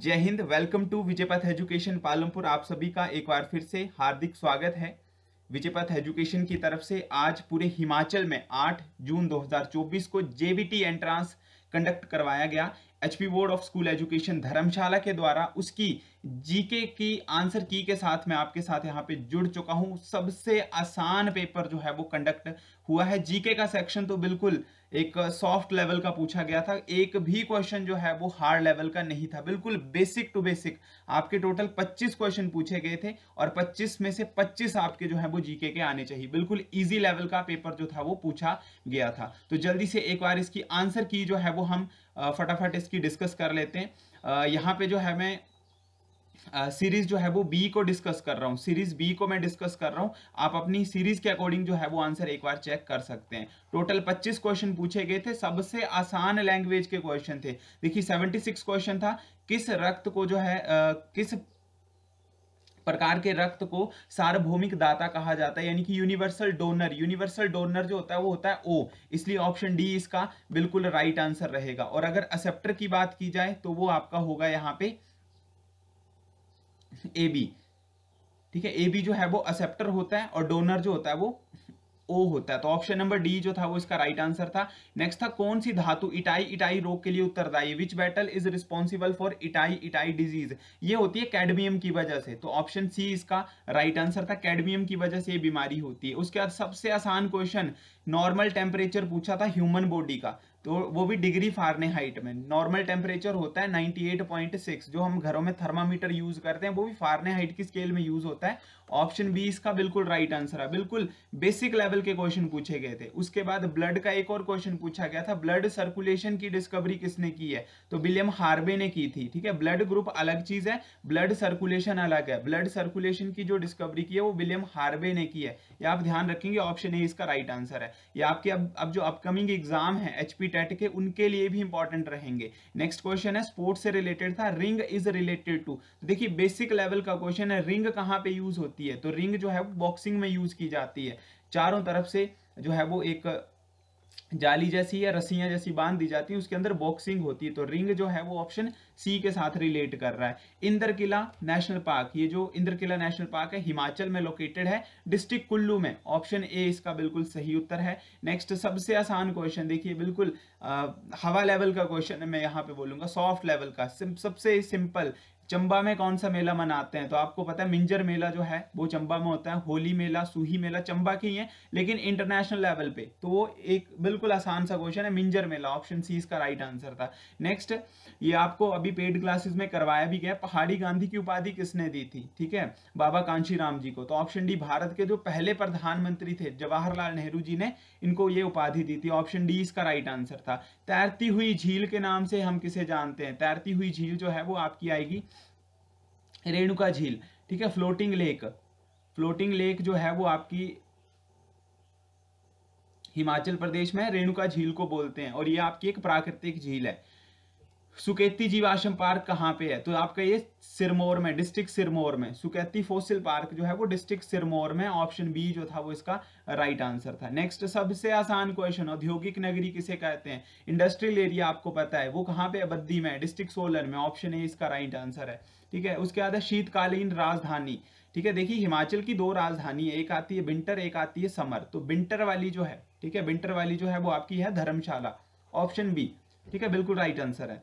जय Hind welcome to Vijaypath education Palampur आप सभी का एक बार फिर से हार्दिक स्वागत है विजयपथ एजुकेशन की तरफ से आज पूरे हिमाचल में 8 जून 2024 को जेबीटी एंट्रांस कंडक्ट करवाया गया HP board of school education Dharamshala के द्वारा उसकी जीके की आंसर की के साथ मैं आपके साथ यहाँ पे जुड़ चुका हूँ सबसे आसान पेपर जो है वो कंडक्ट हुआ है जीके का सेक्शन तो बिल्कुल एक सॉफ्ट लेवल का पूछा गया था एक भी क्वेश्चन जो है वो हार्ड लेवल का नहीं था बिल्कुल बेसिक टू बेसिक आपके टोटल 25 क्वेश्चन पूछे गए थे और 25 में से 25 आपके जो है वो जीके के आने चाहिए बिल्कुल इजी लेवल का पेपर जो था वो पूछा गया था तो जल्दी से एक बार इसकी आंसर की जो है वो हम फटाफट इसकी इसकी डिस्कस कर लेते हैं यहाँ पे जो है मैं सीरीज uh, जो है वो बी को डिस्कस कर रहा हूँ सीरीज बी को मैं डिस्कस कर रहा हूँ आप अपनी सीरीज के अकॉर्डिंग जो है वो आंसर एक बार चेक कर सकते हैं टोटल 25 क्वेश्चन पूछे गए थे सबसे आसान लैंग्वेज के क्वेश्चन थे देखिए 76 क्वेश्चन था किस रक्त को जो है uh, किस प्रकार के रक्त को सार्वभौमिक दाता कहा जाता है यानी कि यूनिवर्सल डोनर यूनिवर्सल डोनर जो होता है वो होता है ओ इसलिए ऑप्शन डी इसका बिल्कुल राइट आंसर रहेगा और अगर असेप्टर की बात की जाए तो वो आपका होगा यहाँ पे ए बी ठीक है ए बी जो है वो असेप्टर होता है और डोनर जो होता है वो ओ होता है तो ऑप्शन नंबर डी जो था वो इसका राइट आंसर था नेक्स्ट था कौन सी धातु इटाई इटाई रोग के लिए उत्तरदायी which metal is responsible for itai itai disease ये होती है कैडमियम की वजह से तो ऑप्शन सी इसका राइट आंसर था कैडमियम की वजह से ये बीमारी होती है उसके बाद सबसे आसान क्वेश्चन नॉर्मल टेम्परेचर पूछा था ह्यूमन बॉडी का तो वो भी डिग्री फारने हाइट में नॉर्मल टेम्परेचर होता है 98.6 जो हम घरों में थर्मामीटर यूज करते हैं वो भी फारने हाइट की स्केल में यूज होता है ऑप्शन बी इसका बिल्कुल राइट आंसर है बिल्कुल बेसिक लेवल के क्वेश्चन पूछे गए थे उसके बाद ब्लड का एक और क्वेश्चन पूछा गया था ब्लड सर्कुलेशन की डिस्कवरी किसने की है तो विलियम हार्बे ने की थी ठीक है ब्लड ग्रुप अलग चीज है ब्लड सर्कुलेशन अलग है ब्लड सर्कुलेशन की जो डिस्कवरी की है वो विलियम हार्बे ने की है ये आप ध्यान रखेंगे ऑप्शन ए इसका राइट आंसर है ये आपके अब अब जो अपकमिंग एग्जाम है एचपी टेट के उनके लिए भी इंपॉर्टेंट रहेंगे नेक्स्ट क्वेश्चन है स्पोर्ट्स से रिलेटेड था रिंग इज रिलेटेड टू देखिए बेसिक लेवल का क्वेश्चन है रिंग कहाँ पे यूज होती है सकती है तो रिंग जो है वो बॉक्सिंग में यूज की जाती है चारों तरफ से जो है वो एक जाली जैसी या रस्सियां जैसी बांध दी जाती है उसके अंदर बॉक्सिंग होती है तो रिंग जो है वो ऑप्शन सी के साथ रिलेट कर रहा है इंद्र किला नेशनल पार्क ये जो इंद्र किला नेशनल पार्क है हिमाचल में लोकेटेड है डिस्ट्रिक्ट कुल्लू में ऑप्शन ए इसका बिल्कुल सही उत्तर है नेक्स्ट सबसे आसान क्वेश्चन देखिए बिल्कुल आ, हवा लेवल का क्वेश्चन है मैं यहाँ पे बोलूंगा सॉफ्ट लेवल का सबसे सिंपल चंबा में कौन सा मेला मनाते हैं तो आपको पता है मिंजर मेला जो है वो चंबा में होता है होली मेला सूही मेला चंबा के ही है लेकिन इंटरनेशनल लेवल पे तो वो एक बिल्कुल आसान सा क्वेश्चन है मिंजर मेला ऑप्शन सी इसका राइट आंसर था नेक्स्ट ये आपको अभी पेड क्लासेस में करवाया भी गया पहाड़ी गांधी की उपाधि किसने दी थी ठीक है बाबा कांशी जी को तो ऑप्शन डी भारत के जो पहले प्रधानमंत्री थे जवाहरलाल नेहरू जी ने इनको ये उपाधि दी थी ऑप्शन डी इसका राइट आंसर था तैरती हुई झील के नाम से हम किसे जानते हैं तैरती हुई झील जो है वो आपकी आएगी रेणुका झील ठीक है फ्लोटिंग लेक फ्लोटिंग लेक जो है वो आपकी हिमाचल प्रदेश में रेणुका झील को बोलते हैं और ये आपकी एक प्राकृतिक झील है सुकेती जीवाश्रम पार्क कहाँ पे है तो आपका ये सिरमौर में डिस्ट्रिक्ट सिरमौर में सुकेती फोसिल पार्क जो है वो डिस्ट्रिक्ट सिरमौर में ऑप्शन बी जो था वो इसका राइट आंसर था नेक्स्ट सबसे आसान क्वेश्चन औद्योगिक नगरी किसे कहते हैं इंडस्ट्रियल एरिया आपको पता है वो कहाँ पे बद्दी में डिस्ट्रिक्ट सोलन में ऑप्शन ए इसका राइट आंसर है ठीक है उसके बाद है शीतकालीन राजधानी ठीक है देखिए हिमाचल की दो राजधानी है एक आती है विंटर एक आती है समर तो विंटर वाली जो है ठीक है विंटर वाली जो है वो आपकी है धर्मशाला ऑप्शन बी ठीक है बिल्कुल राइट आंसर है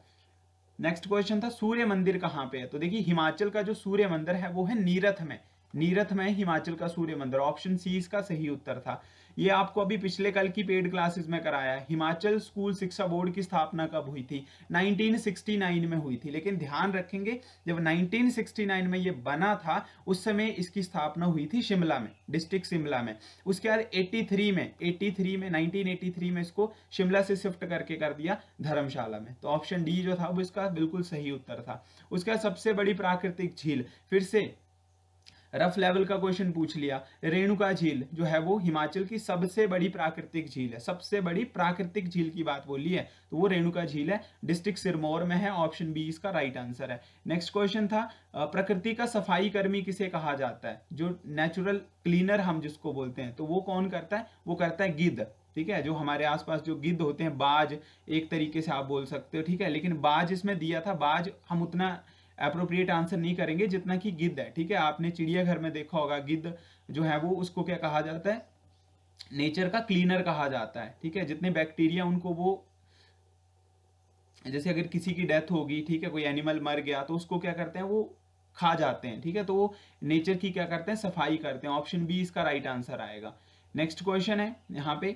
नेक्स्ट क्वेश्चन था सूर्य मंदिर कहाँ पे है तो देखिए हिमाचल का जो सूर्य मंदिर है वो है नीरथ में नीरथ में हिमाचल का सूर्य मंदिर ऑप्शन सी इसका सही उत्तर था ये आपको अभी पिछले कल की पेड क्लासेस में कराया हिमाचल स्कूल शिक्षा बोर्ड की स्थापना कब हुई थी 1969 में हुई थी लेकिन ध्यान रखेंगे जब 1969 में ये बना था उस समय इसकी स्थापना हुई थी शिमला में डिस्ट्रिक्ट शिमला में उसके बाद 83 में 83 में 1983 में इसको शिमला से शिफ्ट करके कर दिया धर्मशाला में तो ऑप्शन डी जो था वो इसका बिल्कुल सही उत्तर था उसका सबसे बड़ी प्राकृतिक झील फिर से रफ लेवल का क्वेश्चन पूछ लिया रेणुका झील जो है वो हिमाचल की सबसे बड़ी प्राकृतिक झील है सबसे बड़ी प्राकृतिक झील की बात बोली है तो वो रेणुका झील है डिस्ट्रिक्ट सिरमौर में है ऑप्शन बी इसका राइट आंसर है नेक्स्ट क्वेश्चन था प्रकृति का सफाई कर्मी किसे कहा जाता है जो नेचुरल क्लीनर हम जिसको बोलते हैं तो वो कौन करता है वो करता है गिद्ध ठीक है जो हमारे आसपास जो गिद्ध होते हैं बाज एक तरीके से आप बोल सकते हो ठीक है लेकिन बाज इसमें दिया था बाज हम उतना अप्रोप्रिएट आंसर नहीं करेंगे जितना कि गिद्ध है ठीक है आपने चिड़ियाघर में देखा होगा गिद्ध जो है वो उसको क्या कहा जाता है नेचर का क्लीनर कहा जाता है ठीक है जितने बैक्टीरिया उनको वो जैसे अगर किसी की डेथ होगी ठीक है कोई एनिमल मर गया तो उसको क्या करते हैं वो खा जाते हैं ठीक है तो वो नेचर की क्या करते हैं सफाई करते हैं ऑप्शन बी इसका राइट आंसर आएगा नेक्स्ट क्वेश्चन है यहाँ पे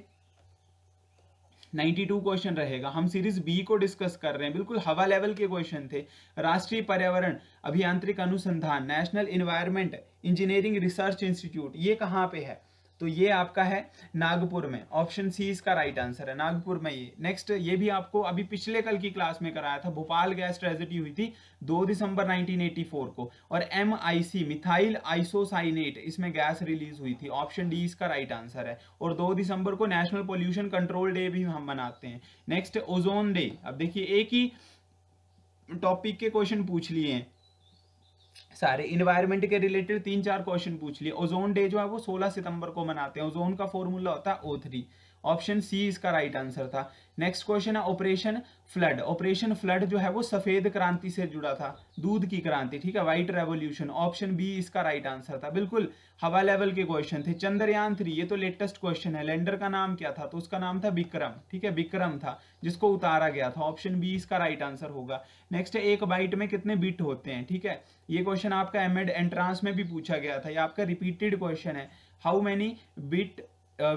92 क्वेश्चन रहेगा हम सीरीज बी को डिस्कस कर रहे हैं बिल्कुल हवा लेवल के क्वेश्चन थे राष्ट्रीय पर्यावरण अभियांत्रिक अनुसंधान National Environment Engineering Research Institute ये कहाँ पे है तो ये आपका है नागपुर में ऑप्शन सी इसका राइट आंसर है नागपुर में ये नेक्स्ट ये भी आपको अभी पिछले कल की क्लास में कराया था भोपाल गैस ट्रेजिडी हुई थी 2 दिसंबर 1984 को और एम मिथाइल आइसोसाइनेट इसमें गैस रिलीज हुई थी ऑप्शन डी इसका राइट आंसर है और 2 दिसंबर को नेशनल पोल्यूशन कंट्रोल डे भी हम मनाते हैं नेक्स्ट ओजोन डे अब देखिए एक ही टॉपिक के क्वेश्चन पूछ लिए हैं सारे इन्वायरमेंट के रिलेटेड तीन चार क्वेश्चन पूछ लिए ओजोन डे जो है वो 16 सितंबर को मनाते हैं ओजोन का फॉर्मूला होता है ओ थ्री ऑप्शन सी इसका राइट आंसर था नेक्स्ट क्वेश्चन है ऑपरेशन फ्लड ऑपरेशन फ्लड जो है वो सफेद क्रांति से जुड़ा था दूध की क्रांति ठीक है व्हाइट रेवोल्यूशन ऑप्शन बी इसका राइट आंसर था बिल्कुल हवा लेवल के क्वेश्चन थे चंद्रयान थ्री ये तो लेटेस्ट क्वेश्चन है लैंडर का नाम क्या था तो उसका नाम था विक्रम ठीक है विक्रम था जिसको उतारा गया था ऑप्शन बी इसका राइट आंसर होगा नेक्स्ट एक बाइट में कितने बिट होते हैं ठीक है ये क्वेश्चन आपका एम एड एंट्रांस में भी पूछा गया था यह आपका रिपीटेड क्वेश्चन है how many bit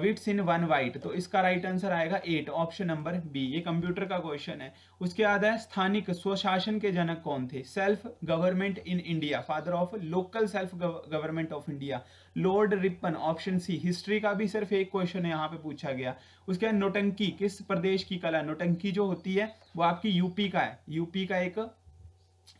bits in one byte तो इसका राइट आंसर आएगा एट ऑप्शन नंबर बी ये कंप्यूटर का क्वेश्चन है उसके बाद है स्थानिक स्वशासन के जनक कौन थे self government in India father of local self government of India Lord Ripon option C history का भी सिर्फ एक क्वेश्चन है यहाँ पे पूछा गया उसके बाद नोटंकी किस प्रदेश की कला नोटंकी जो होती है वो आपकी यूपी का है यूपी का एक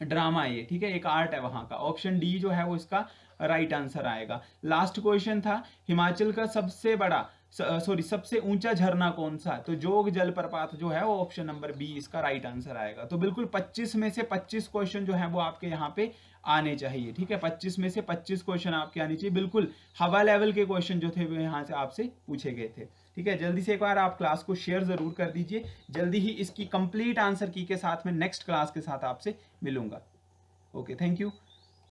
ड्रामा है ये ठीक है एक आर्ट है वहां का ऑप्शन डी जो है वो इसका राइट आंसर आएगा लास्ट क्वेश्चन था हिमाचल का सबसे बड़ा सॉरी सबसे ऊंचा झरना कौन सा तो जोग जलप्रपात जो है वो ऑप्शन नंबर बी इसका राइट आंसर आएगा तो बिल्कुल 25 में से 25 क्वेश्चन जो है वो आपके यहाँ पे आने चाहिए ठीक है 25 में से 25 क्वेश्चन आपके आने चाहिए बिल्कुल हवा लेवल के क्वेश्चन जो थे वो यहाँ से आपसे पूछे गए थे ठीक है जल्दी से एक बार आप क्लास को शेयर जरूर कर दीजिए जल्दी ही इसकी कंप्लीट आंसर की के साथ में नेक्स्ट क्लास के साथ आपसे मिलूंगा ओके थैंक यू